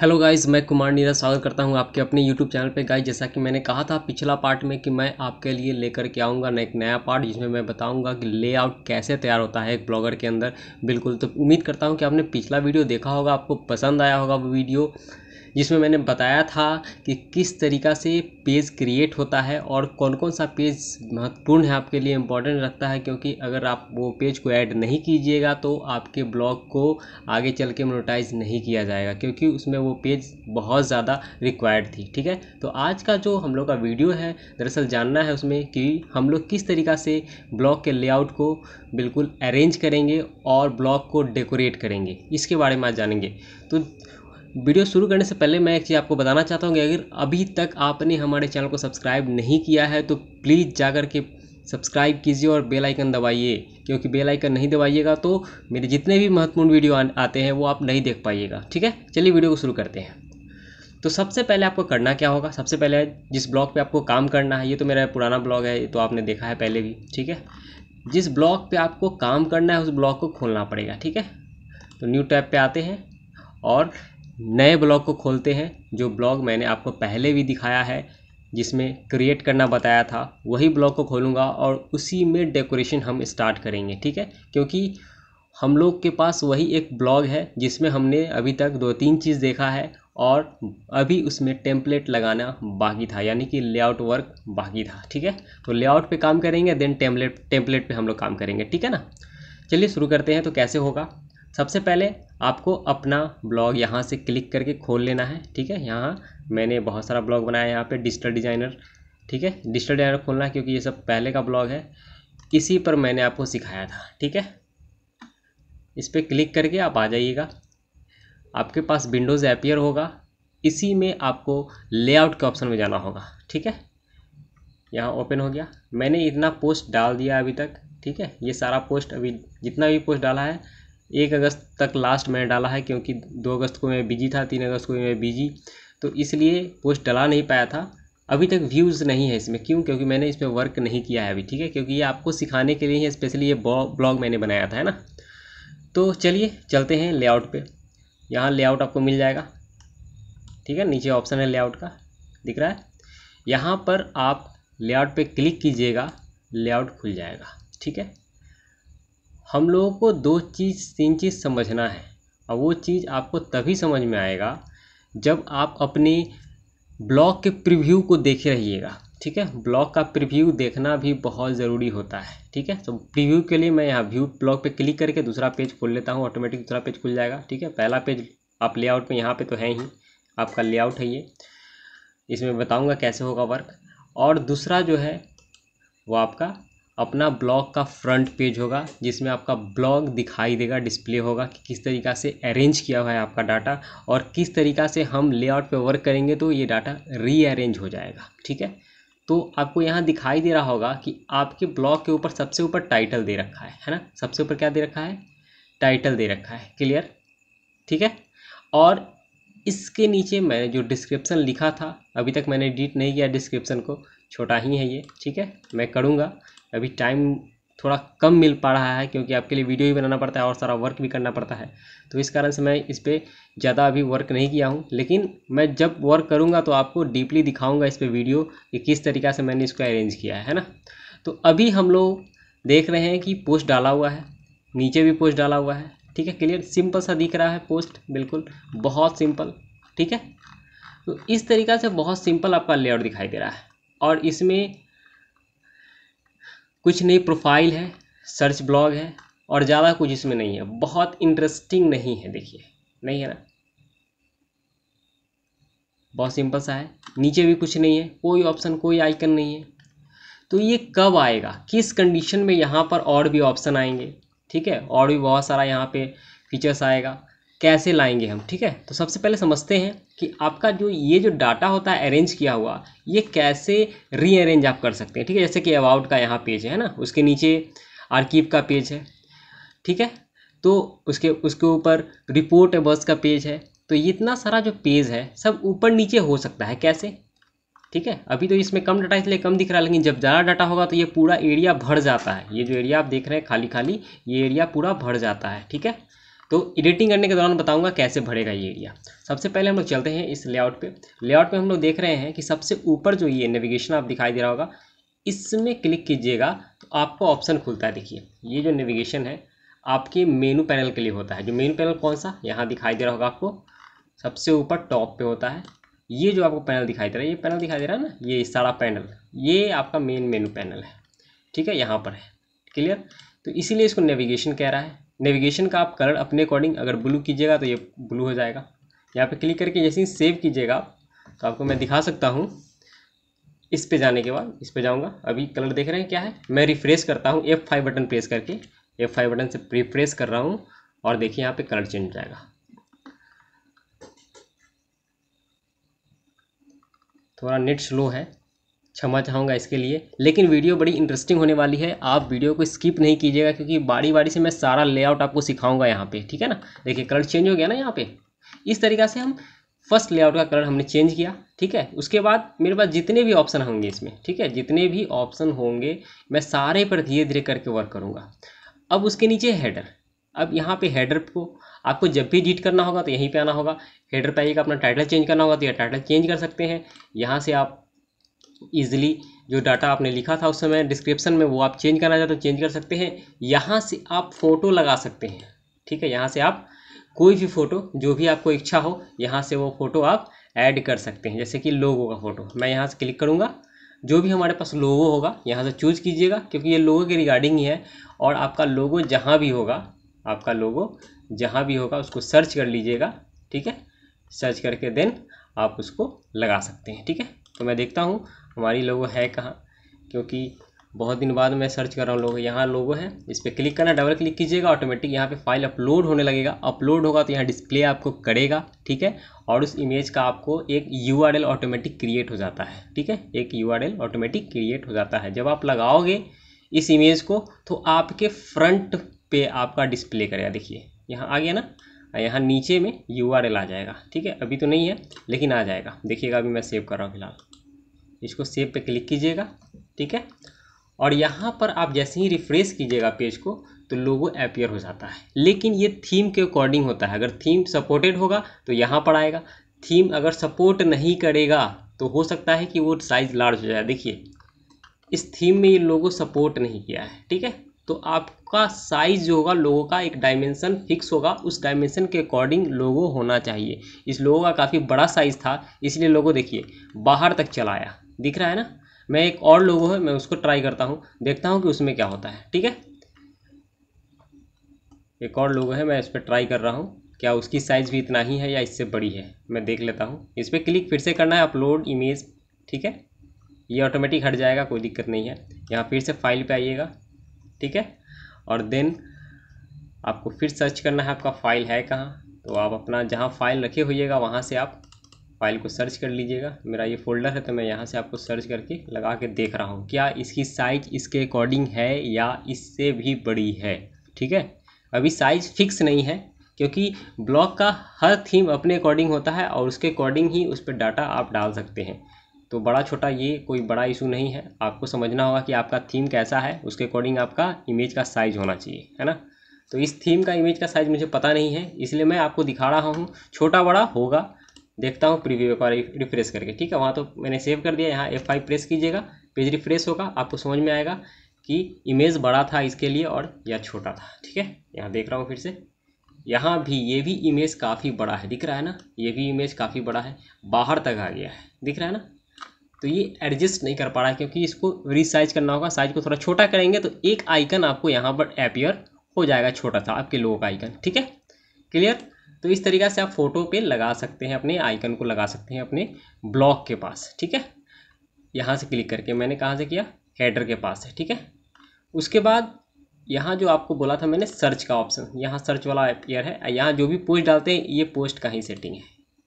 hello guys मैं कुमार नीरज स्वागत करता हूं आपके अपने यूट्यूब चैनल पे गाइस जैसा कि मैंने कहा था पिछला पार्ट में कि मैं आपके लिए लेकर के आऊँगा एक नया पार्ट जिसमें मैं बताऊंगा कि लेआउट कैसे तैयार होता है एक ब्लॉगर के अंदर बिल्कुल तो उम्मीद करता हूँ कि आपने पिछला वीडियो देखा होगा आपको पसंद आया होगा वो वीडियो जिसमें मैंने बताया था कि किस तरीक़ा से पेज क्रिएट होता है और कौन कौन सा पेज महत्वपूर्ण है आपके लिए इम्पोर्टेंट रखता है क्योंकि अगर आप वो पेज को ऐड नहीं कीजिएगा तो आपके ब्लॉग को आगे चल के मोनोटाइज नहीं किया जाएगा क्योंकि उसमें वो पेज बहुत ज़्यादा रिक्वायर्ड थी ठीक है तो आज का जो हम लोग का वीडियो है दरअसल जानना है उसमें कि हम लोग किस तरीक़ा से ब्लॉग के लेआउट को बिल्कुल अरेंज करेंगे और ब्लॉग को डेकोरेट करेंगे इसके बारे में आज जानेंगे तो वीडियो शुरू करने से पहले मैं एक चीज़ आपको बताना चाहता हूँ कि अगर अभी तक आपने हमारे चैनल को सब्सक्राइब नहीं किया है तो प्लीज़ जा कर के सब्सक्राइब कीजिए और बेल आइकन दबाइए क्योंकि बेल आइकन नहीं दबाइएगा तो मेरे जितने भी महत्वपूर्ण वीडियो आते हैं वो आप नहीं देख पाइएगा ठीक है चलिए वीडियो को शुरू करते हैं तो सबसे पहले आपको करना क्या होगा सबसे पहले जिस ब्लॉग पे आपको काम करना है ये तो मेरा पुराना ब्लॉग है ये तो आपने देखा है पहले भी ठीक है जिस ब्लॉग पे आपको काम करना है उस ब्लॉग को खोलना पड़ेगा ठीक है तो न्यू टैब पे आते हैं और नए ब्लॉग को खोलते हैं जो ब्लॉग मैंने आपको पहले भी दिखाया है जिसमें क्रिएट करना बताया था वही ब्लॉग को खोलूँगा और उसी में डेकोरेशन हम स्टार्ट करेंगे ठीक है क्योंकि हम लोग के पास वही एक ब्लॉग है जिसमें हमने अभी तक दो तीन चीज़ देखा है और अभी उसमें टेम्पलेट लगाना बाकी था यानी कि लेआउट वर्क बाकी था ठीक है तो लेआउट पे काम करेंगे देन टेम्पलेट टेम्पलेट पे हम लोग काम करेंगे ठीक है ना चलिए शुरू करते हैं तो कैसे होगा सबसे पहले आपको अपना ब्लॉग यहाँ से क्लिक करके खोल लेना है ठीक है यहाँ मैंने बहुत सारा ब्लॉग बनाया है यहाँ पे डिजिटल डिज़ाइनर ठीक है डिजिटल डिज़ाइनर खोलना है क्योंकि ये सब पहले का ब्लॉग है इसी पर मैंने आपको सिखाया था ठीक है इस पर क्लिक करके आप आ जाइएगा आपके पास विंडोज़ एपियर होगा इसी में आपको लेआउट के ऑप्शन में जाना होगा ठीक है यहाँ ओपन हो गया मैंने इतना पोस्ट डाल दिया अभी तक ठीक है ये सारा पोस्ट अभी जितना भी पोस्ट डाला है एक अगस्त तक लास्ट मैंने डाला है क्योंकि दो अगस्त को मैं बिजी था तीन अगस्त को मैं बिजी तो इसलिए पोस्ट डला नहीं पाया था अभी तक व्यूज़ नहीं है इसमें क्यों क्योंकि मैंने इसमें वर्क नहीं किया है अभी ठीक है क्योंकि ये आपको सिखाने के लिए ही स्पेशली ये ब्लॉग मैंने बनाया था है ना तो चलिए चलते हैं लेआउट पे यहाँ लेआउट आपको मिल जाएगा ठीक है नीचे ऑप्शन है लेआउट का दिख रहा है यहाँ पर आप लेआउट पे क्लिक कीजिएगा लेआउट खुल जाएगा ठीक है हम लोगों को दो चीज़ तीन चीज़ समझना है और वो चीज़ आपको तभी समझ में आएगा जब आप अपने ब्लॉग के प्रीव्यू को देखे रहिएगा ठीक है ब्लॉग का प्रीव्यू देखना भी बहुत ज़रूरी होता है ठीक है तो प्रीव्यू के लिए मैं यहाँ व्यू ब्लॉग पे क्लिक करके दूसरा पेज खोल लेता हूँ ऑटोमेटिक दूसरा पेज खुल जाएगा ठीक है पहला पेज आप लेआउट में यहाँ पे तो है ही आपका लेआउट है ये इसमें बताऊँगा कैसे होगा वर्क और दूसरा जो है वो आपका अपना ब्लॉग का फ्रंट पेज होगा जिसमें आपका ब्लॉग दिखाई देगा डिस्प्ले होगा कि किस तरीका से अरेंज किया हुआ है आपका डाटा और किस तरीका से हम लेआउट पे वर्क करेंगे तो ये डाटा रीअरेंज हो जाएगा ठीक है तो आपको यहाँ दिखाई दे रहा होगा कि आपके ब्लॉग के ऊपर सबसे ऊपर टाइटल दे रखा है है ना सबसे ऊपर क्या दे रखा है टाइटल दे रखा है क्लियर ठीक है और इसके नीचे मैंने जो डिस्क्रिप्सन लिखा था अभी तक मैंने एडिट नहीं किया डिस्क्रिप्सन को छोटा ही है ये ठीक है मैं करूँगा अभी टाइम थोड़ा कम मिल पा रहा है क्योंकि आपके लिए वीडियो भी बनाना पड़ता है और सारा वर्क भी करना पड़ता है तो इस कारण से मैं इस पर ज़्यादा अभी वर्क नहीं किया हूँ लेकिन मैं जब वर्क करूँगा तो आपको डीपली दिखाऊँगा इस पर वीडियो कि किस तरीका से मैंने इसको अरेंज किया है है ना तो अभी हम लोग देख रहे हैं कि पोस्ट डाला हुआ है नीचे भी पोस्ट डाला हुआ है ठीक है क्लियर सिंपल सा दिख रहा है पोस्ट बिल्कुल बहुत सिंपल ठीक है तो इस तरीका से बहुत सिंपल आपका लेआउट दिखाई दे रहा है और इसमें कुछ नहीं प्रोफाइल है सर्च ब्लॉग है और ज़्यादा कुछ इसमें नहीं है बहुत इंटरेस्टिंग नहीं है देखिए नहीं है ना बहुत सिंपल सा है नीचे भी कुछ नहीं है कोई ऑप्शन कोई आइकन नहीं है तो ये कब आएगा किस कंडीशन में यहाँ पर और भी ऑप्शन आएंगे ठीक है और भी बहुत सारा यहाँ पे फीचर्स आएगा कैसे लाएंगे हम ठीक है तो सबसे पहले समझते हैं कि आपका जो ये जो डाटा होता है अरेंज किया हुआ ये कैसे रीअरेंज आप कर सकते हैं ठीक है जैसे कि अबाउट का यहाँ पेज है ना उसके नीचे आर्कीव का पेज है ठीक है तो उसके उसके ऊपर रिपोर्ट बस का पेज है तो ये इतना सारा जो पेज है सब ऊपर नीचे हो सकता है कैसे ठीक है अभी तो इसमें कम डाटा इसलिए कम दिख रहा है लेकिन जब ज़्यादा डाटा होगा तो ये पूरा एरिया भर जाता है ये जो एरिया आप देख रहे हैं खाली खाली ये एरिया पूरा भर जाता है ठीक है तो एडिटिंग करने के दौरान बताऊंगा कैसे भरेगा ये एरिया सबसे पहले हम लोग चलते हैं इस लेआउट पे लेआउट पे हम लोग देख रहे हैं कि सबसे ऊपर जो ये नेविगेशन आप दिखाई दे रहा होगा इसमें क्लिक कीजिएगा तो आपको ऑप्शन खुलता है देखिए ये जो नेविगेशन है आपके मेनू पैनल के लिए होता है जो मेनू पैनल कौन सा यहाँ दिखाई दे रहा होगा आपको सबसे ऊपर टॉप पर होता है ये जो आपको पैनल दिखाई दे रहा है ये पैनल दिखाई दे रहा है ना ये सारा पैनल ये आपका मेन मेनू पैनल है ठीक है यहाँ पर है क्लियर तो इसीलिए इसको नेविगेशन कह रहा है नेविगेशन का आप कलर अपने अकॉर्डिंग अगर ब्लू कीजिएगा तो ये ब्लू हो जाएगा यहाँ पे क्लिक करके जैसे ही सेव कीजिएगा तो आपको मैं दिखा सकता हूँ इस पे जाने के बाद इस पे जाऊँगा अभी कलर देख रहे हैं क्या है मैं रिफ्रेश करता हूँ एफ फाइव बटन प्रेस करके एफ फाइव बटन से रिफ्रेश कर रहा हूँ और देखिए यहाँ पे कलर चेंज हो जाएगा थोड़ा नेट स्लो है क्षमा चाहूँगा इसके लिए लेकिन वीडियो बड़ी इंटरेस्टिंग होने वाली है आप वीडियो को स्किप नहीं कीजिएगा क्योंकि बारी बारी से मैं सारा लेआउट आपको सिखाऊंगा यहाँ पे ठीक है ना देखिए कलर चेंज हो गया ना यहाँ पे इस तरीका से हम फर्स्ट लेआउट का कलर हमने चेंज किया ठीक है उसके बाद मेरे पास जितने भी ऑप्शन होंगे इसमें ठीक है जितने भी ऑप्शन होंगे मैं सारे पर धीरे धीरे करके वर्क करूँगा अब उसके नीचे हैडर अब यहाँ पर हैडर को आपको जब भी एडिट करना होगा तो यहीं पर आना होगा हेडर पर आइएगा अपना टाइटल चेंज करना होगा तो यह टाइटल चेंज कर सकते हैं यहाँ से आप ईजिली जो डाटा आपने लिखा था उस समय डिस्क्रिप्शन में वो आप चेंज करना चाहते हो चेंज कर सकते हैं यहाँ से आप फ़ोटो लगा सकते हैं ठीक है यहाँ से आप कोई भी फ़ोटो जो भी आपको इच्छा हो यहाँ से वो फ़ोटो आप ऐड कर सकते हैं जैसे कि लोगो का फ़ोटो मैं यहाँ से क्लिक करूँगा जो भी हमारे पास लोगो होगा यहाँ से चूज़ कीजिएगा क्योंकि ये लोगो के रिगार्डिंग ही है और आपका लोगो जहाँ भी होगा आपका लोगो जहाँ भी होगा उसको सर्च कर लीजिएगा ठीक है सर्च करके देन आप उसको लगा सकते हैं ठीक है तो मैं देखता हूँ हमारी लोगो है कहाँ क्योंकि बहुत दिन बाद मैं सर्च कर रहा हूँ लोगो यहाँ लोगो है इस पर क्लिक करना डबल क्लिक कीजिएगा ऑटोमेटिक यहाँ पे फाइल अपलोड होने लगेगा अपलोड होगा तो यहाँ डिस्प्ले आपको करेगा ठीक है और उस इमेज का आपको एक यू ऑटोमेटिक क्रिएट हो जाता है ठीक है एक यू ऑटोमेटिक क्रिएट हो जाता है जब आप लगाओगे इस इमेज को तो आपके फ्रंट पे आपका डिस्प्ले करेगा देखिए यहाँ आ गया ना यहाँ नीचे में यू आ जाएगा ठीक है अभी तो नहीं है लेकिन आ जाएगा देखिएगा अभी मैं सेव कर रहा हूँ फिलहाल इसको सेव पे क्लिक कीजिएगा ठीक है और यहाँ पर आप जैसे ही रिफ्रेश कीजिएगा पेज को तो लोगो अपियर हो जाता है लेकिन ये थीम के अकॉर्डिंग होता है अगर थीम सपोर्टेड होगा तो यहाँ पर आएगा थीम अगर सपोर्ट नहीं करेगा तो हो सकता है कि वो साइज़ लार्ज हो जाए देखिए इस थीम में ये लोगो सपोर्ट नहीं किया है ठीक है तो आपका साइज जो होगा लोगों का एक डायमेंशन फिक्स होगा उस डायमेंशन के अकॉर्डिंग लोगो होना चाहिए इस लोगों का काफ़ी बड़ा साइज़ था इसलिए लोगो देखिए बाहर तक चलाया दिख रहा है ना मैं एक और लोगो है मैं उसको ट्राई करता हूँ देखता हूँ कि उसमें क्या होता है ठीक है एक और लोगो है मैं इस पर ट्राई कर रहा हूँ क्या उसकी साइज़ भी इतना ही है या इससे बड़ी है मैं देख लेता हूँ इस पर क्लिक फिर से करना है अपलोड इमेज ठीक है ये ऑटोमेटिक हट जाएगा कोई दिक्कत नहीं है यहाँ फिर से फाइल पे आइएगा ठीक है और देन आपको फिर सर्च करना है आपका फ़ाइल है कहाँ तो आप अपना जहाँ फ़ाइल रखे होइएगा वहाँ से आप फाइल को सर्च कर लीजिएगा मेरा ये फोल्डर है तो मैं यहाँ से आपको सर्च करके लगा के देख रहा हूँ क्या इसकी साइज इसके अकॉर्डिंग है या इससे भी बड़ी है ठीक है अभी साइज फिक्स नहीं है क्योंकि ब्लॉक का हर थीम अपने अकॉर्डिंग होता है और उसके अकॉर्डिंग ही उस पर डाटा आप डाल सकते हैं तो बड़ा छोटा ये कोई बड़ा इशू नहीं है आपको समझना होगा कि आपका थीम कैसा है उसके अकॉर्डिंग आपका इमेज का साइज होना चाहिए है ना तो इस थीम का इमेज का साइज मुझे पता नहीं है इसलिए मैं आपको दिखा रहा हूँ छोटा बड़ा होगा देखता हूँ प्रीव्यू एक बार रिफ्रेश करके ठीक है वहाँ तो मैंने सेव कर दिया यहाँ एफ फाइव प्रेस कीजिएगा पेज रिफ्रेश होगा आपको समझ में आएगा कि इमेज बड़ा था इसके लिए और या छोटा था ठीक है यहाँ देख रहा हूँ फिर से यहाँ भी ये भी इमेज काफ़ी बड़ा है दिख रहा है ना ये भी इमेज काफ़ी बड़ा है बाहर तक आ गया है दिख रहा है ना तो ये एडजस्ट नहीं कर पा रहा है क्योंकि इसको रिसाइज करना होगा साइज को थोड़ा छोटा करेंगे तो एक आइकन आपको यहाँ पर अपियर हो जाएगा छोटा सा आपके लोगों का आइकन ठीक है क्लियर तो इस तरीके से आप फ़ोटो पे लगा सकते हैं अपने आइकन को लगा सकते हैं अपने ब्लॉक के पास ठीक है यहाँ से क्लिक करके मैंने कहाँ से किया हेडर के पास है ठीक है उसके बाद यहाँ जो आपको बोला था मैंने सर्च का ऑप्शन यहाँ सर्च वाला एपियर है यहाँ जो भी पोस्ट डालते हैं ये पोस्ट का ही सेटिंग है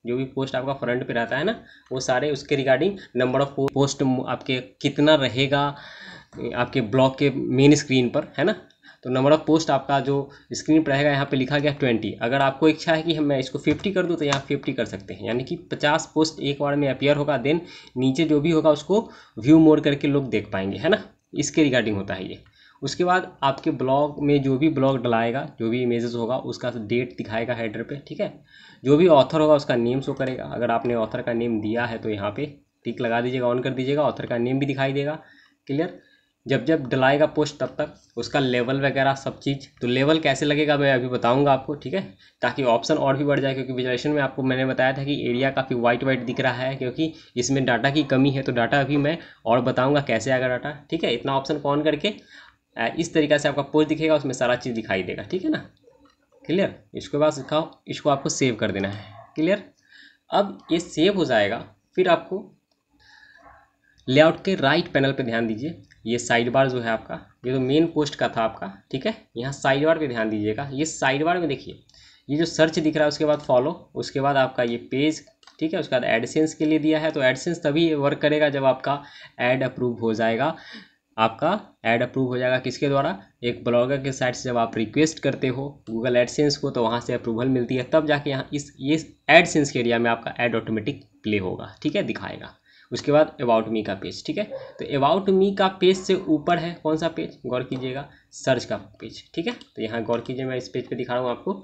जो भी पोस्ट आपका फ्रंट पे रहता है ना वो सारे उसके रिगार्डिंग नंबर ऑफ पोस्ट आपके कितना रहेगा आपके ब्लॉग के मेन स्क्रीन पर है ना तो नंबर ऑफ़ पोस्ट आपका जो स्क्रीन पर रहेगा यहाँ पे लिखा गया ट्वेंटी अगर आपको इच्छा है कि मैं इसको फिफ्टी कर दूँ तो यहाँ फिफ्टी कर सकते हैं यानी कि पचास पोस्ट एक बार में अपियर होगा देन नीचे जो भी होगा उसको व्यू मोड करके लोग देख पाएंगे है ना इसके रिगार्डिंग होता है ये उसके बाद आपके ब्लॉग में जो भी ब्लॉग डलाएगा जो भी इमेजेस होगा उसका डेट दिखाएगा हेडर पे ठीक है जो भी ऑथर होगा उसका नेम शो करेगा अगर आपने ऑथर का नेम दिया है तो यहाँ पे टिक लगा दीजिएगा ऑन कर दीजिएगा ऑथर का नेम भी दिखाई देगा क्लियर जब जब डलाएगा पोस्ट तब तक उसका लेवल वगैरह सब चीज़ तो लेवल कैसे लगेगा मैं अभी बताऊंगा आपको ठीक है ताकि ऑप्शन और भी बढ़ जाए क्योंकि विजुलेशन में आपको मैंने बताया था कि एरिया काफ़ी वाइट वाइट दिख रहा है क्योंकि इसमें डाटा की कमी है तो डाटा अभी मैं और बताऊँगा कैसे आएगा डाटा ठीक है इतना ऑप्शन ऑन करके इस तरीके से आपका पोस्ट दिखेगा उसमें सारा चीज़ दिखाई देगा ठीक है ना क्लियर इसके बाद दिखाओ इसको आपको सेव कर देना है क्लियर अब ये सेव हो जाएगा फिर आपको लेआउट के राइट पैनल पर ध्यान दीजिए ये साइड बार जो है आपका ये तो मेन पोस्ट का था आपका ठीक है यहाँ साइड बार पे ध्यान दीजिएगा ये साइड बार में देखिए ये जो सर्च दिख रहा है उसके बाद फॉलो उसके बाद आपका ये पेज ठीक है उसके बाद एडसेंस के लिए दिया है तो एडसेंस तभी वर्क करेगा जब आपका एड अप्रूव हो जाएगा आपका एड अप्रूव हो जाएगा किसके द्वारा एक ब्लॉगर के साइड से जब आप रिक्वेस्ट करते हो गूगल एडसेंस को तो वहाँ से अप्रूवल मिलती है तब जाके यहाँ इस ये एडसेंस के एरिया में आपका एड ऑटोमेटिक प्ले होगा ठीक है दिखाएगा उसके बाद अबाउट मी का पेज ठीक है तो अबाउट मी का पेज से ऊपर है कौन सा पेज गौर कीजिएगा सर्च का पेज ठीक है तो यहाँ गौर कीजिए मैं इस पेज पे दिखा रहा हूँ आपको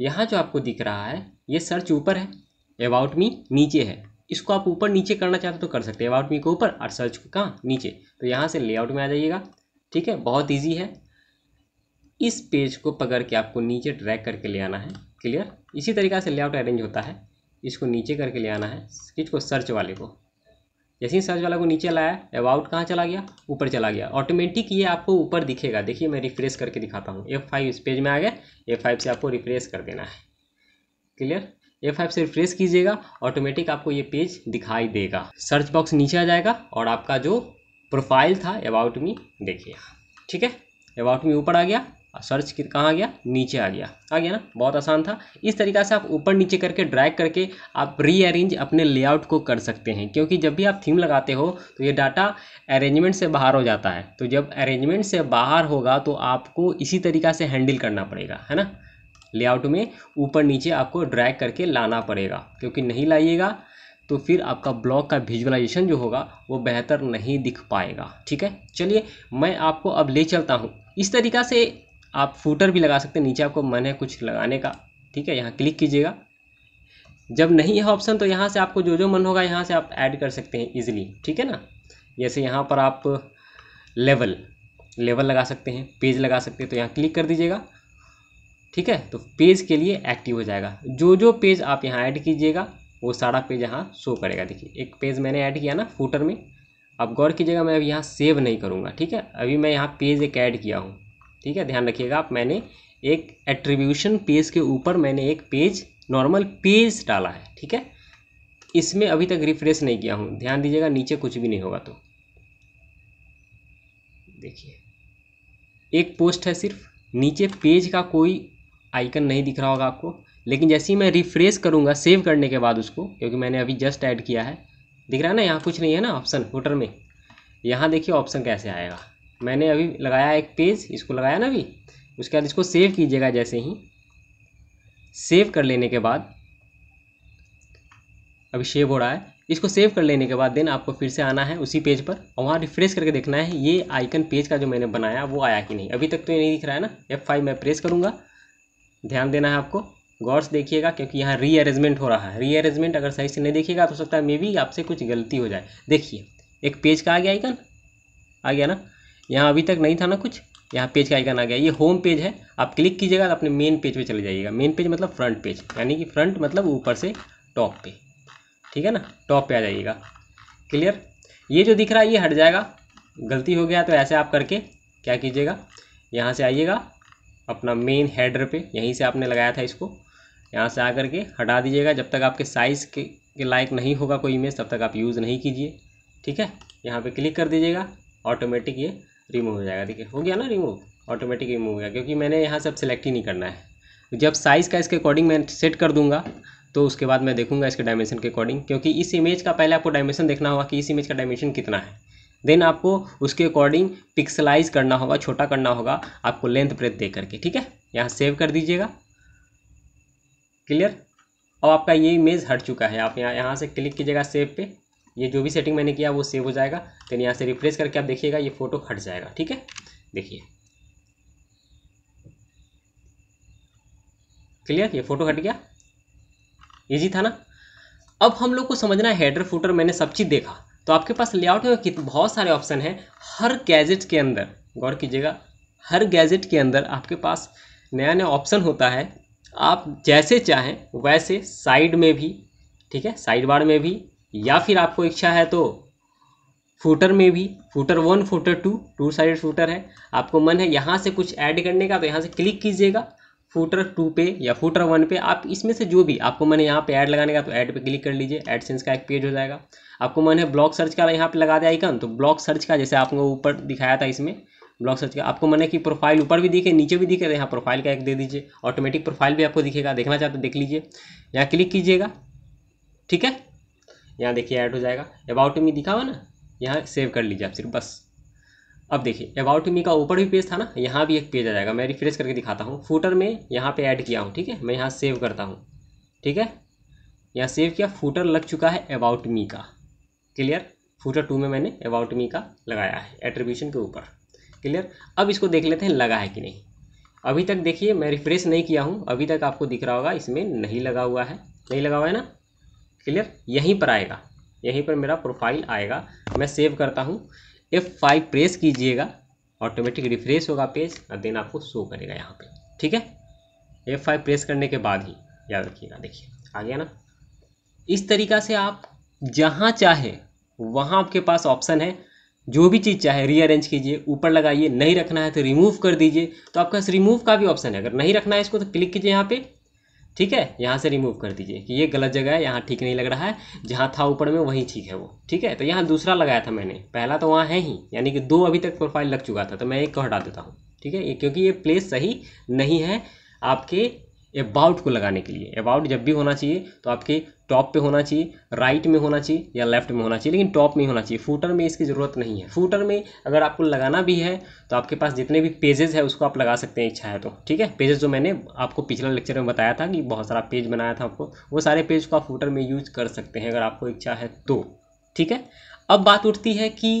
यहाँ जो आपको दिख रहा है ये सर्च ऊपर है अबाउट मी नीचे है इसको आप ऊपर नीचे करना चाहते हो तो कर सकते हैं अबाउट मी को ऊपर और सर्च कहाँ नीचे तो यहाँ से लेआउट में आ जाइएगा ठीक है बहुत ईजी है इस पेज को पकड़ के आपको नीचे ट्रैक करके ले आना है क्लियर इसी तरीका से लेआउट अरेंज होता है इसको नीचे करके ले आना है किसको सर्च वाले को जैसे ही सर्च वाला को नीचे लाया अबाउट कहाँ चला गया ऊपर चला गया ऑटोमेटिक ये आपको ऊपर दिखेगा देखिए मैं रिफ्रेश करके दिखाता हूँ एफ फाइव इस पेज में आ गया एफ फाइव से आपको रिफ्रेश कर देना है क्लियर एफ फाइव से रिफ्रेश कीजिएगा ऑटोमेटिक आपको ये पेज दिखाई देगा सर्च बॉक्स नीचे आ जाएगा और आपका जो प्रोफाइल था अबाउट मी देखिए ठीक है अबाउट मी ऊपर आ गया सर्च कहाँ आ गया नीचे आ गया आ गया ना बहुत आसान था इस तरीका से आप ऊपर नीचे करके ड्रैग करके आप रीअरेंज अपने लेआउट को कर सकते हैं क्योंकि जब भी आप थीम लगाते हो तो ये डाटा अरेंजमेंट से बाहर हो जाता है तो जब अरेंजमेंट से बाहर होगा तो आपको इसी तरीका से हैंडल करना पड़ेगा है ना लेआउट में ऊपर नीचे आपको ड्रैग करके लाना पड़ेगा क्योंकि नहीं लाइएगा तो फिर आपका ब्लॉग का विजुअलाइजेशन जो होगा वो बेहतर नहीं दिख पाएगा ठीक है चलिए मैं आपको अब ले चलता हूँ इस तरीका से आप फूटर भी लगा सकते हैं नीचे आपको मन है कुछ लगाने का ठीक है यहाँ क्लिक कीजिएगा जब नहीं है ऑप्शन तो यहाँ से आपको जो जो मन होगा यहाँ से आप ऐड कर सकते हैं ईजिली ठीक है ना जैसे यहाँ पर आप लेवल लेवल लगा सकते हैं पेज लगा सकते हैं तो यहाँ क्लिक कर दीजिएगा ठीक है तो पेज के लिए एक्टिव हो जाएगा जो जो पेज आप यहाँ ऐड कीजिएगा वो सारा पेज यहाँ शो करेगा देखिए एक पेज मैंने ऐड किया ना फूटर में आप गौर कीजिएगा मैं अभी यहाँ सेव नहीं करूँगा ठीक है अभी मैं यहाँ पेज एक ऐड किया हूँ ठीक है ध्यान रखिएगा आप मैंने एक एट्रीब्यूशन पेज के ऊपर मैंने एक पेज नॉर्मल पेज डाला है ठीक है इसमें अभी तक रिफ्रेश नहीं किया हूँ ध्यान दीजिएगा नीचे कुछ भी नहीं होगा तो देखिए एक पोस्ट है सिर्फ नीचे पेज का कोई आइकन नहीं दिख रहा होगा आपको लेकिन जैसे ही मैं रिफ्रेश करूँगा सेव करने के बाद उसको क्योंकि मैंने अभी जस्ट ऐड किया है दिख रहा है ना यहाँ कुछ नहीं है ना ऑप्शन होटर में यहाँ देखिए ऑप्शन कैसे आएगा मैंने अभी लगाया एक पेज इसको लगाया ना अभी उसके बाद इसको सेव कीजिएगा जैसे ही सेव कर लेने के बाद अभी सेव हो रहा है इसको सेव कर लेने के बाद देन आपको फिर से आना है उसी पेज पर और वहाँ रिफ्रेश करके देखना है ये आइकन पेज का जो मैंने बनाया वो आया कि नहीं अभी तक तो ये नहीं दिख रहा है ना एफ फाइव मैं प्रेस करूँगा ध्यान देना है आपको गौर से देखिएगा क्योंकि यहाँ रीअरेंजमेंट हो रहा है रीअरेंजमेंट अगर सही से नहीं देखिएगा तो सकता है मे बी आपसे कुछ गलती हो जाए देखिए एक पेज का आ गया आइकन आ गया ना यहाँ अभी तक नहीं था ना कुछ यहाँ पेज का आइकन आ गया ये होम पेज है आप क्लिक कीजिएगा तो अपने मेन पेज पे चले जाइएगा मेन पेज मतलब फ्रंट पेज यानी कि फ्रंट मतलब ऊपर से टॉप पे ठीक है ना टॉप पे आ जाइएगा क्लियर ये जो दिख रहा है ये हट जाएगा गलती हो गया तो ऐसे आप करके क्या कीजिएगा यहाँ से आइएगा अपना मेन हेडर पे यहीं से आपने लगाया था इसको यहाँ से आ करके हटा दीजिएगा जब तक आपके साइज़ के, के लायक नहीं होगा कोई इमेज तब तक आप यूज़ नहीं कीजिए ठीक है यहाँ पे क्लिक कर दीजिएगा ऑटोमेटिक ये रिमूव हो जाएगा देखिए हो गया ना रिमूव ऑटोमेटिक रिमूव हो गया क्योंकि मैंने यहाँ से अब सेलेक्ट ही नहीं करना है जब साइज़ का इसके अकॉर्डिंग मैं सेट कर दूंगा तो उसके बाद मैं देखूंगा इसके डायमेंशन के अकॉर्डिंग क्योंकि इस इमेज का पहले आपको डायमेंशन देखना होगा कि इस इमेज का डायमेंशन कितना है देन आपको उसके अकॉर्डिंग पिक्सलाइज करना होगा छोटा करना होगा आपको लेंथ ब्रेथ दे करके ठीक है यहाँ सेव कर दीजिएगा क्लियर और आपका ये इमेज हट चुका है आप यहाँ यहाँ से क्लिक कीजिएगा सेव पे ये जो भी सेटिंग मैंने किया वो सेव हो जाएगा देन यहाँ से रिफ्रेश करके आप देखिएगा ये फ़ोटो हट जाएगा ठीक है देखिए क्लियर ये फ़ोटो हट गया इजी था ना अब हम लोग को समझना है हेडर फूटर मैंने सब चीज़ देखा तो आपके पास लेआउट में बहुत सारे ऑप्शन हैं हर गैजेट के अंदर गौर कीजिएगा हर गैजेट के अंदर आपके पास नया नया ऑप्शन होता है आप जैसे चाहें वैसे साइड में भी ठीक है साइड बार में भी या फिर आपको इच्छा है तो फूटर में भी footer one footer two two side footer है आपको मन है यहाँ से कुछ ऐड करने का तो यहाँ से क्लिक कीजिएगा फूटर टू पे या फूटर वन पे आप इसमें से जो भी आपको मन है यहाँ पे ऐड लगाने का तो ऐड पे क्लिक कर लीजिए एडसेंस का एक पेज हो जाएगा आपको मन है ब्लॉग सर्च का तो यहाँ पर लगा दे आइकन तो ब्लॉक सर्च का जैसे आपको ऊपर दिखाया था इसमें ब्लॉक सर्च का आपको मन है कि प्रोफाइल ऊपर भी दिखे नीचे भी दिखे तो यहाँ प्रोफाइल का एक दे दीजिए ऑटोमेटिक प्रोफाइल भी आपको दिखेगा देखना चाहते तो देख लीजिए यहाँ क्लिक कीजिएगा ठीक है यहाँ देखिए ऐड हो जाएगा अबाउट मी दिखा हुआ ना यहाँ सेव कर लीजिए आप सिर्फ बस अब देखिए अबाउट मी का ऊपर भी पेज था ना यहाँ भी एक पेज आ जाएगा मैं रिफ्रेश करके दिखाता हूँ फूटर में यहाँ पे ऐड किया हूँ ठीक है मैं यहाँ सेव करता हूँ ठीक है यहाँ सेव किया फूटर लग चुका है अबाउट मी का क्लियर फूटर टू में मैंने अबाउट मी का लगाया है एट्रीब्यूशन के ऊपर क्लियर अब इसको देख लेते हैं लगा है कि नहीं अभी तक देखिए मैं रिफ्रेश नहीं किया हूँ अभी तक आपको दिख रहा होगा इसमें नहीं लगा हुआ है नहीं लगा हुआ है ना क्लियर यहीं पर आएगा यहीं पर मेरा प्रोफाइल आएगा मैं सेव करता हूँ एफ फाइव प्रेस कीजिएगा ऑटोमेटिक रिफ्रेश होगा पेज और देन आपको शो करेगा यहाँ पे ठीक है एफ फाइव प्रेस करने के बाद ही याद रखिएगा देखिए आ गया ना इस तरीका से आप जहाँ चाहे वहाँ आपके पास ऑप्शन है जो भी चीज़ चाहे रीअरेंज कीजिए ऊपर लगाइए नहीं रखना है तो रिमूव कर दीजिए तो आपके पास रिमूव का भी ऑप्शन है अगर नहीं रखना है इसको तो क्लिक कीजिए यहाँ पर ठीक है यहाँ से रिमूव कर दीजिए कि ये गलत जगह है यहाँ ठीक नहीं लग रहा है जहाँ था ऊपर में वहीं ठीक है वो ठीक है तो यहाँ दूसरा लगाया था मैंने पहला तो वहाँ है ही यानी कि दो अभी तक प्रोफाइल लग चुका था तो मैं एक को हटा देता हूँ ठीक है क्योंकि ये प्लेस सही नहीं है आपके अबाउट को लगाने के लिए अबाउट जब भी होना चाहिए तो आपके टॉप पे होना चाहिए राइट में होना चाहिए या लेफ्ट में होना चाहिए लेकिन टॉप में होना चाहिए फूटर में इसकी ज़रूरत नहीं है फूटर में अगर आपको लगाना भी है तो आपके पास जितने भी पेजेस है उसको आप लगा सकते हैं इच्छा है तो ठीक है पेजेस जो मैंने आपको पिछला लेक्चर में बताया था कि बहुत सारा पेज बनाया था आपको वो सारे पेज को आप फूटर में यूज कर सकते हैं अगर आपको इच्छा है तो ठीक है अब बात उठती है कि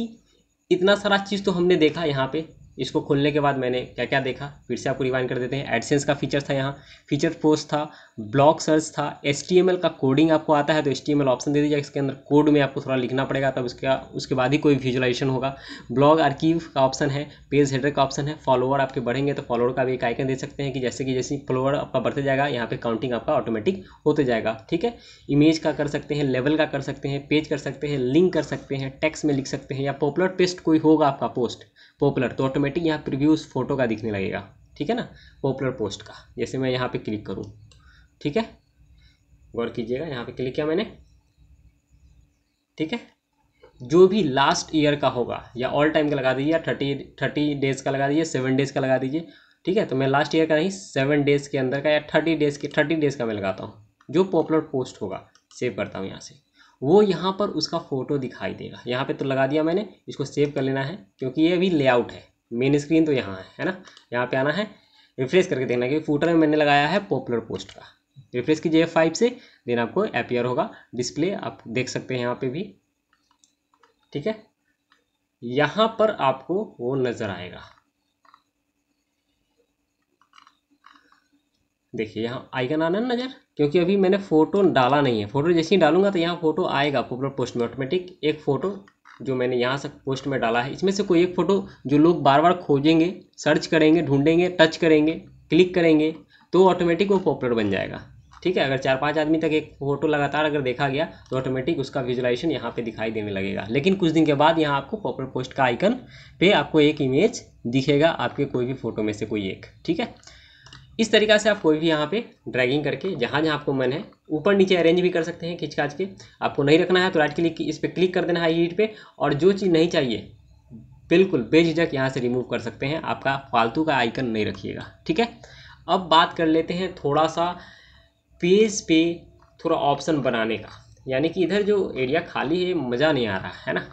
इतना सारा चीज़ तो हमने देखा यहाँ पर इसको खोलने के बाद मैंने क्या क्या देखा फिर से आपको रिवाइंड कर देते हैं एडसेंस का फीचर था यहाँ फीचर पोस्ट था ब्लॉक सर्च था एस का कोडिंग आपको आता है तो एस ऑप्शन दे दीजिए इसके अंदर कोड में आपको थोड़ा लिखना पड़ेगा तब उसका उसके बाद ही कोई विजुलाइजेशन होगा ब्लॉग आर्कीव का ऑप्शन है पेज हेडर का ऑप्शन है फॉलोअर आपके बढ़ेंगे तो फॉलोअर का भी एक आइकन दे सकते हैं कि जैसे कि जैसे फॉलोअर आपका बढ़ते जाएगा यहाँ पर काउंटिंग आपका ऑटोमेटिक होते जाएगा ठीक है इमेज का कर सकते हैं लेवल का कर सकते हैं पेज कर सकते हैं लिंक कर सकते हैं टेक्स में लिख सकते हैं या पॉपुलर पेस्ट कोई होगा आपका पोस्ट पॉपुलर तो ऑटोमेटिक यहाँ प्रीव्यूज फोटो का दिखने लगेगा ठीक है ना पॉपुलर पोस्ट का जैसे मैं यहाँ पे क्लिक करूँ ठीक है गौर कीजिएगा यहाँ पे क्लिक किया मैंने ठीक है जो भी लास्ट ईयर का होगा या ऑल टाइम का लगा दीजिए या थर्टी थर्टी डेज़ का लगा दीजिए सेवन डेज़ का लगा दीजिए ठीक है तो मैं लास्ट ईयर का नहीं सेवन डेज़ के अंदर का या थर्टी डेज़ के थर्टी डेज़ का मैं लगाता हूँ जो पॉपुलर पोस्ट होगा सेव करता हूँ यहाँ से वो यहाँ पर उसका फ़ोटो दिखाई देगा यहाँ पे तो लगा दिया मैंने इसको सेव कर लेना है क्योंकि ये अभी लेआउट है मेन स्क्रीन तो यहाँ है है ना यहाँ पे आना है रिफ्रेश करके देखना क्योंकि फूटर में मैंने लगाया है पॉपुलर पोस्ट का रिफ्रेश कीजिए फाइव से देन आपको अपियर होगा डिस्प्ले आप देख सकते हैं यहाँ पर भी ठीक है यहाँ पर आपको वो नज़र आएगा देखिए यहाँ आइकन आना है नज़र क्योंकि अभी मैंने फ़ोटो डाला नहीं है फ़ोटो जैसे ही डालूंगा तो यहाँ फ़ोटो आएगा पॉपुलर पोस्ट में ऑटोमेटिक एक फ़ोटो जो मैंने यहाँ से पोस्ट में डाला है इसमें से कोई एक फ़ोटो जो लोग बार बार खोजेंगे सर्च करेंगे ढूंढेंगे टच करेंगे क्लिक करेंगे तो ऑटोमेटिक वो पॉपुलर बन जाएगा ठीक है अगर चार पाँच आदमी तक एक फ़ोटो लगातार अगर देखा गया तो ऑटोमेटिक उसका विजुलाइजेशन यहाँ पर दिखाई देने लगेगा लेकिन कुछ दिन के बाद यहाँ आपको पॉपुलर पोस्ट का आइकन पर आपको एक इमेज दिखेगा आपके कोई भी फ़ोटो में से कोई एक ठीक है इस तरीका से आप कोई भी यहाँ पे ड्रैगिंग करके जहाँ जहाँ आपको मन है ऊपर नीचे अरेंज भी कर सकते हैं खिंचकाच के आपको नहीं रखना है तो राइट क्लिक इस पर क्लिक कर देना है ईट पे और जो चीज़ नहीं चाहिए बिल्कुल बेझिझक यहाँ से रिमूव कर सकते हैं आपका फालतू का आइकन नहीं रखिएगा ठीक है अब बात कर लेते हैं थोड़ा सा पेज पे थोड़ा ऑप्शन बनाने का यानी कि इधर जो एरिया खाली है मज़ा नहीं आ रहा है ना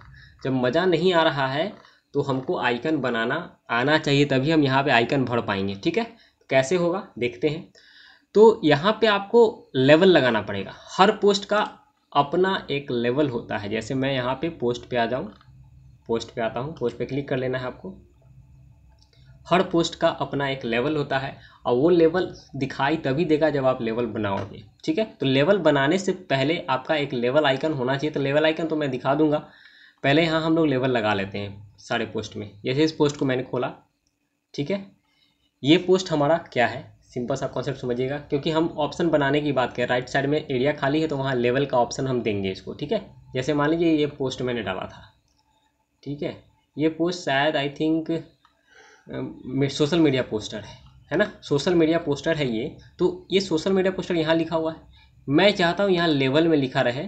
जब मज़ा नहीं आ रहा है तो हमको आइकन बनाना आना चाहिए तभी हम यहाँ पे आइकन भर पाएंगे ठीक है कैसे होगा देखते हैं तो यहाँ पे आपको लेवल लगाना पड़ेगा हर पोस्ट का अपना एक लेवल होता है जैसे मैं यहाँ पे पोस्ट पे आ जाऊँ पोस्ट पे आता हूँ पोस्ट पे क्लिक कर लेना है आपको हर पोस्ट का अपना एक लेवल होता है और वो लेवल दिखाई तभी देगा जब आप लेवल बनाओगे ठीक है तो लेवल बनाने से पहले आपका एक लेवल आइकन होना चाहिए तो लेवल आइकन तो मैं दिखा दूंगा पहले यहाँ हम लोग लेवल लगा लेते हैं सारे पोस्ट में जैसे इस पोस्ट को मैंने खोला ठीक है ये पोस्ट हमारा क्या है सिंपल सा कॉन्सेप्ट समझिएगा क्योंकि हम ऑप्शन बनाने की बात करें राइट साइड में एरिया खाली है तो वहाँ लेवल का ऑप्शन हम देंगे इसको ठीक है जैसे मान लीजिए ये पोस्ट मैंने डाला था ठीक है ये पोस्ट शायद I think social media poster है है ना सोशल मीडिया पोस्टर है ये तो ये सोशल मीडिया पोस्टर यहाँ लिखा हुआ है मैं चाहता हूँ यहाँ लेवल में लिखा रहे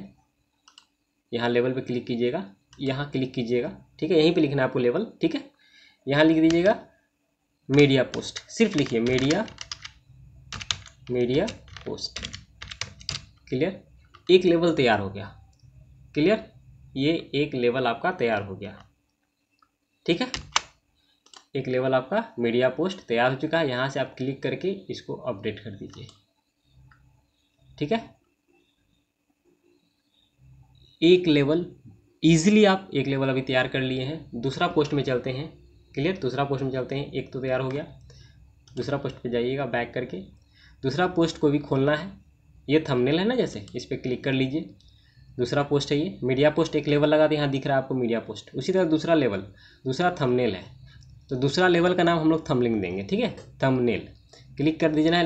यहाँ लेवल पे क्लिक कीजिएगा यहाँ क्लिक कीजिएगा ठीक है यहीं पे लिखना है आपको लेवल ठीक है यहाँ लिख दीजिएगा मीडिया पोस्ट सिर्फ लिखिए मीडिया मीडिया पोस्ट क्लियर एक लेवल तैयार हो गया क्लियर ये एक लेवल आपका तैयार हो गया ठीक है एक लेवल आपका मीडिया पोस्ट तैयार हो चुका है यहाँ से आप क्लिक करके इसको अपडेट कर दीजिए ठीक है एक लेवल इजीली आप एक लेवल अभी तैयार कर लिए हैं दूसरा पोस्ट में चलते हैं क्लियर दूसरा पोस्ट में चलते हैं एक तो तैयार हो गया दूसरा पोस्ट पे जाइएगा बैक करके दूसरा पोस्ट को भी खोलना है ये थंबनेल है ना जैसे इस पर क्लिक कर लीजिए दूसरा पोस्ट है ये मीडिया पोस्ट एक लेवल लगा दिया यहाँ दिख रहा है आपको मीडिया पोस्ट उसी तरह दूसरा लेवल दूसरा थंबनेल है तो दूसरा लेवल का नाम हम लोग थंबलिंग देंगे ठीक है थंबनेल क्लिक कर दीजिए ना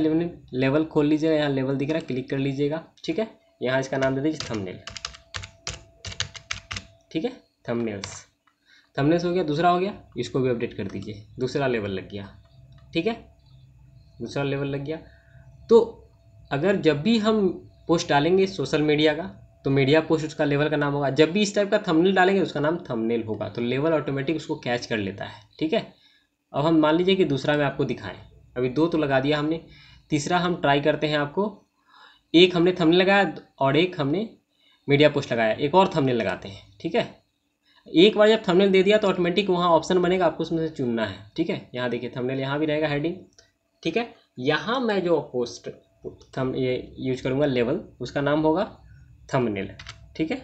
लेवल खोल लीजिएगा यहाँ लेवल दिख रहा है क्लिक कर लीजिएगा ठीक है यहाँ इसका नाम दे दीजिए थमनेल ठीक है थमनेल्स थमनेस तो हो गया दूसरा हो गया इसको भी अपडेट कर दीजिए दूसरा लेवल लग गया ठीक है दूसरा लेवल लग गया तो अगर जब भी हम पोस्ट डालेंगे सोशल मीडिया का तो मीडिया पोस्ट उसका लेवल का नाम होगा जब भी इस टाइप का थंबनेल डालेंगे उसका नाम थंबनेल होगा तो लेवल ऑटोमेटिक उसको कैच कर लेता है ठीक है अब हम मान लीजिए कि दूसरा में आपको दिखाएं अभी दो तो लगा दिया हमने तीसरा हम ट्राई करते हैं आपको एक हमने थमने लगाया और एक हमने मीडिया पोस्ट लगाया एक और थमने लगाते हैं ठीक है एक बार जब थंबनेल दे दिया तो ऑटोमेटिक वहाँ ऑप्शन बनेगा आपको उसमें से चुनना है ठीक है यहाँ देखिए थंबनेल यहाँ भी रहेगा हेडिंग ठीक है यहाँ मैं जो पोस्ट थम ये यूज करूँगा लेवल उसका नाम होगा थंबनेल ठीक है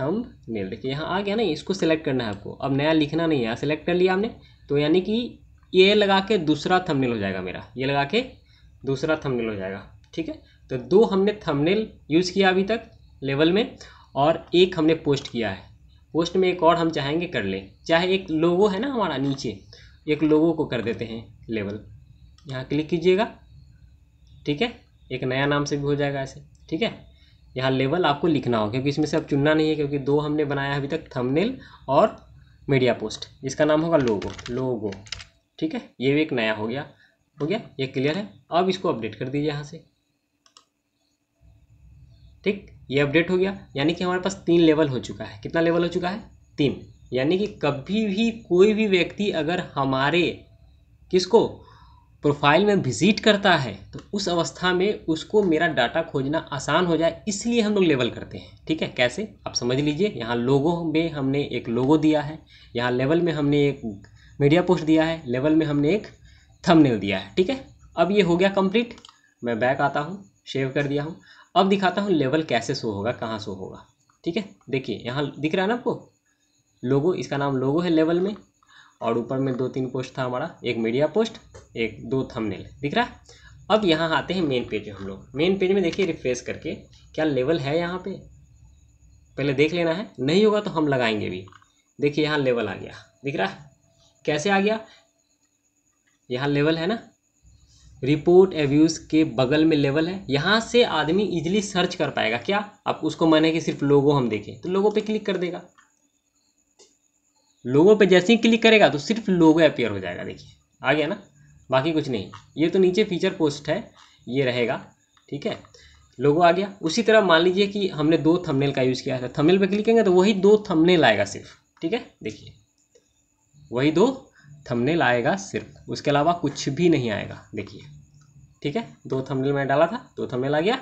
थम नेल देखिए यहाँ आ गया ना इसको सिलेक्ट करना है आपको अब नया लिखना नहीं है सिलेक्ट कर लिया आपने तो यानी कि ये लगा के दूसरा थंबनेल हो जाएगा मेरा ये लगा के दूसरा थंबनेल हो जाएगा ठीक है तो दो हमने थंबनेल यूज़ किया अभी तक लेवल में और एक हमने पोस्ट किया है पोस्ट में एक और हम चाहेंगे कर लें चाहे एक लोगो है ना हमारा नीचे एक लोगो को कर देते हैं लेवल यहाँ क्लिक कीजिएगा ठीक है एक नया नाम से भी हो जाएगा ऐसे ठीक है यहाँ लेवल आपको लिखना हो क्योंकि इसमें से अब चुनना नहीं है क्योंकि दो हमने बनाया अभी तक थंबनेल और मीडिया पोस्ट इसका नाम होगा लोगो लोगो ठीक है ये भी एक नया हो गया हो गया ये क्लियर है अब इसको अपडेट कर दीजिए यहाँ से ठीक ये अपडेट हो गया यानी कि हमारे पास तीन लेवल हो चुका है कितना लेवल हो चुका है तीन यानी कि कभी भी कोई भी व्यक्ति अगर हमारे किसको प्रोफाइल में विजिट करता है तो उस अवस्था में उसको मेरा डाटा खोजना आसान हो जाए इसलिए हम लोग लेवल करते हैं ठीक है कैसे आप समझ लीजिए यहाँ लोगो में हमने एक लोगो दिया है यहाँ लेवल में हमने एक मीडिया पोस्ट दिया है लेवल में हमने एक थंबनेल दिया है ठीक है अब ये हो गया कंप्लीट मैं बैक आता हूँ शेव कर दिया हूँ अब दिखाता हूँ लेवल कैसे शो होगा कहाँ शो होगा ठीक है देखिए यहाँ दिख रहा है ना आपको लोगो इसका नाम लोगो है लेवल में और ऊपर में दो तीन पोस्ट था हमारा एक मीडिया पोस्ट एक दो थंबनेल दिख रहा है अब यहाँ आते हैं मेन पेज में हम लोग मेन पेज में देखिए रिफ्रेश करके क्या लेवल है यहाँ पे पहले देख लेना है नहीं होगा तो हम लगाएंगे भी देखिए यहाँ लेवल आ गया दिख रहा कैसे आ गया यहाँ लेवल है ना रिपोर्ट एव्यूज़ के बगल में लेवल है यहाँ से आदमी इजिली सर्च कर पाएगा क्या आप उसको माने कि सिर्फ लोगो हम देखें तो लोगों पे क्लिक कर देगा लोगों पे जैसे ही क्लिक करेगा तो सिर्फ लोगो अपेयर हो जाएगा देखिए आ गया ना बाकी कुछ नहीं ये तो नीचे फीचर पोस्ट है ये रहेगा ठीक है लोगो आ गया उसी तरह मान लीजिए कि हमने दो थमनेल का यूज़ किया था थमनेल पर क्लिक करेंगे तो वही दो थमनेल आएगा सिर्फ ठीक है देखिए वही दो थंबनेल आएगा सिर्फ उसके अलावा कुछ भी नहीं आएगा देखिए ठीक है दो थंबनेल मैंने डाला था दो थंबनेल आ गया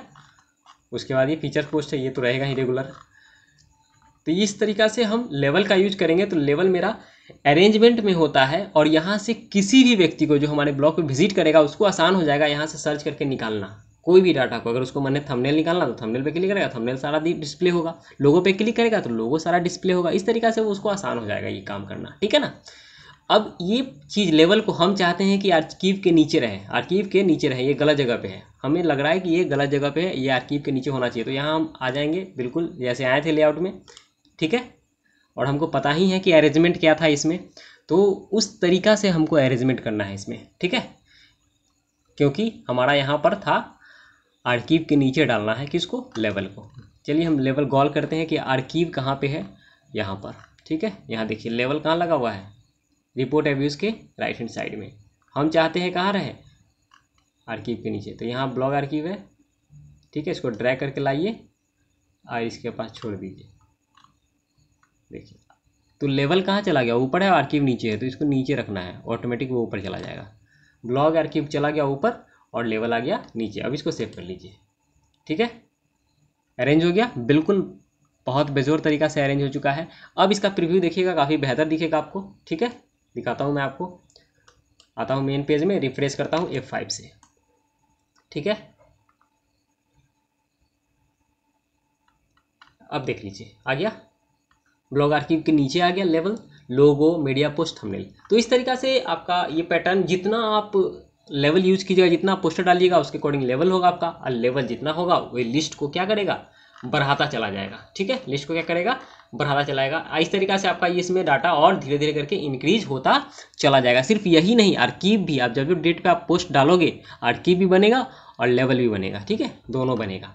उसके बाद ये फीचर पोस्ट है ये तो रहेगा ही रेगुलर तो इस तरीका से हम लेवल का यूज करेंगे तो लेवल मेरा अरेंजमेंट में होता है और यहाँ से किसी भी व्यक्ति को जो हमारे ब्लॉग पर विजिट करेगा उसको आसान हो जाएगा यहाँ से सर्च करके निकालना कोई भी डाटा को अगर उसको मैंने थंबनेल निकालना तो थंबनेल पे क्लिक करेगा थंबनेल सारा डिस्प्ले होगा लोगो पे क्लिक करेगा तो लोगो सारा डिस्प्ले होगा इस तरीके से वो उसको आसान हो जाएगा ये काम करना ठीक है ना अब ये चीज़ लेवल को हम चाहते हैं कि आर्कीव के नीचे रहे आर्कीव के नीचे रहे ये गलत जगह पे है हमें लग रहा है कि ये गलत जगह पे है ये आर्कीव के नीचे होना चाहिए तो यहाँ हम आ जाएंगे बिल्कुल जैसे आए थे लेआउट में ठीक है और हमको पता ही है कि अरेंजमेंट क्या था इसमें तो उस तरीका से हमको अरेंजमेंट करना है इसमें ठीक है क्योंकि हमारा यहाँ पर था आर्कीव के नीचे डालना है किसको लेवल को चलिए हम लेवल गॉल करते हैं कि आर्कीव कहाँ पर है यहाँ पर ठीक है यहाँ देखिए लेवल कहाँ लगा हुआ है रिपोर्ट एब्यूज़ के राइट हैंड साइड में हम चाहते हैं कहाँ रहे आर्कीव के नीचे तो यहाँ ब्लॉग आर्कीव है ठीक है इसको ड्रैग करके लाइए और इसके पास छोड़ दीजिए देखिए तो लेवल कहाँ चला गया ऊपर है आर्कीव नीचे है तो इसको नीचे रखना है ऑटोमेटिक वो ऊपर चला जाएगा ब्लॉग आर्कीव चला गया ऊपर और लेवल आ गया नीचे अब इसको सेव कर लीजिए ठीक है अरेंज हो गया बिल्कुल बहुत बेजोर तरीका से अरेंज हो चुका है अब इसका प्रिव्यू देखिएगा काफ़ी बेहतर दिखेगा आपको ठीक है दिखाता हूँ मैं आपको आता हूँ मेन पेज में रिफ्रेश करता हूँ एफ फाइव से ठीक है अब देख लीजिए आ गया ब्लॉग आर्किव के नीचे आ गया level logo media post thumbnail तो इस तरीका से आपका ये पैटर्न जितना आप लेवल यूज कीजिएगा जितना पोस्टर डालिएगा उसके अकॉर्डिंग लेवल होगा आपका और लेवल जितना होगा वही लिस्ट को क्या करेगा बढ़ाता चला जाएगा ठीक है लिस्ट को क्या करेगा बढ़ाता चलाएगा इस तरीका से आपका इसमें डाटा और धीरे धीरे करके इंक्रीज होता चला जाएगा सिर्फ यही नहीं आर्कीव भी आप जब भी डेट पे आप पोस्ट डालोगे आर्कीव भी बनेगा और लेवल भी बनेगा ठीक है दोनों बनेगा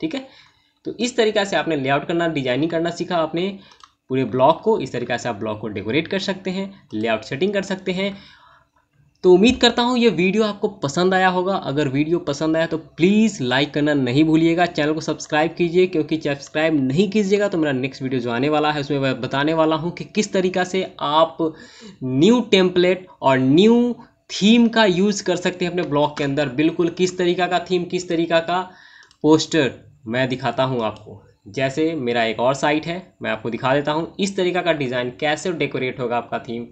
ठीक है तो इस तरीका से आपने लेआउट करना डिजाइनिंग करना सीखा आपने पूरे ब्लॉक को इस तरीके से आप ब्लॉक को डेकोरेट कर सकते हैं लेआउट सेटिंग कर सकते हैं तो उम्मीद करता हूँ ये वीडियो आपको पसंद आया होगा अगर वीडियो पसंद आया तो प्लीज़ लाइक करना नहीं भूलिएगा चैनल को सब्सक्राइब कीजिए क्योंकि सब्सक्राइब नहीं कीजिएगा तो मेरा नेक्स्ट वीडियो जो आने वाला है उसमें मैं बताने वाला हूँ कि किस तरीका से आप न्यू टेम्पलेट और न्यू थीम का यूज़ कर सकते हैं अपने ब्लॉग के अंदर बिल्कुल किस तरीका का थीम किस तरीका का पोस्टर मैं दिखाता हूँ आपको जैसे मेरा एक और साइट है मैं आपको दिखा देता हूँ इस तरीका का डिज़ाइन कैसे डेकोरेट होगा आपका थीम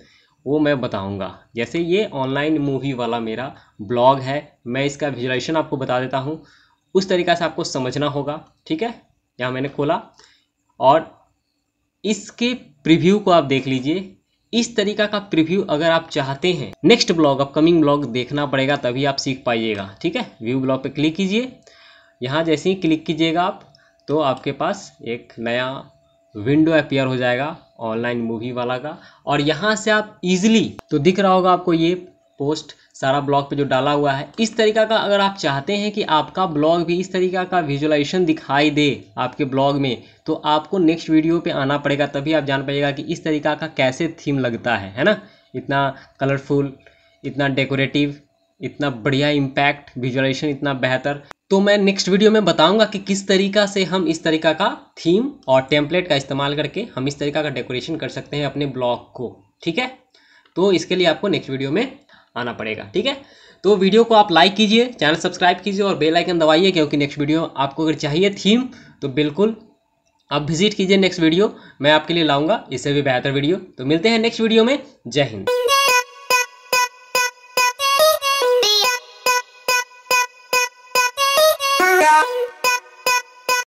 वो मैं बताऊंगा जैसे ये ऑनलाइन मूवी वाला मेरा ब्लॉग है मैं इसका विजुलाइजेशन आपको बता देता हूँ उस तरीका से आपको समझना होगा ठीक है यहाँ मैंने खोला और इसके प्रीव्यू को आप देख लीजिए इस तरीका का प्रीव्यू अगर आप चाहते हैं नेक्स्ट ब्लॉग अपकमिंग ब्लॉग देखना पड़ेगा तभी आप सीख पाइएगा ठीक है व्यू ब्लॉग पे क्लिक कीजिए यहाँ जैसे ही क्लिक कीजिएगा आप तो आपके पास एक नया विंडो अपियर हो जाएगा ऑनलाइन मूवी वाला का और यहाँ से आप इजिली तो दिख रहा होगा आपको ये पोस्ट सारा ब्लॉग पे जो डाला हुआ है इस तरीका का अगर आप चाहते हैं कि आपका ब्लॉग भी इस तरीका का विजुलाइजेशन दिखाई दे आपके ब्लॉग में तो आपको नेक्स्ट वीडियो पे आना पड़ेगा तभी आप जान पाएगा कि इस तरीका का कैसे थीम लगता है है ना इतना कलरफुल इतना डेकोरेटिव इतना बढ़िया इम्पैक्ट विजुअलाइजेशन इतना बेहतर तो मैं नेक्स्ट वीडियो में बताऊंगा कि किस तरीका से हम इस तरीका का थीम और टेम्पलेट का इस्तेमाल करके हम इस तरीका का डेकोरेशन कर सकते हैं अपने ब्लॉग को ठीक है तो इसके लिए आपको नेक्स्ट वीडियो में आना पड़ेगा ठीक है तो वीडियो को आप लाइक कीजिए चैनल सब्सक्राइब कीजिए और बेल आइकन दबाइए क्योंकि नेक्स्ट वीडियो आपको अगर चाहिए थीम तो बिल्कुल आप विजिट कीजिए नेक्स्ट वीडियो मैं आपके लिए लाऊंगा इससे भी बेहतर वीडियो तो मिलते हैं नेक्स्ट वीडियो में जय हिंद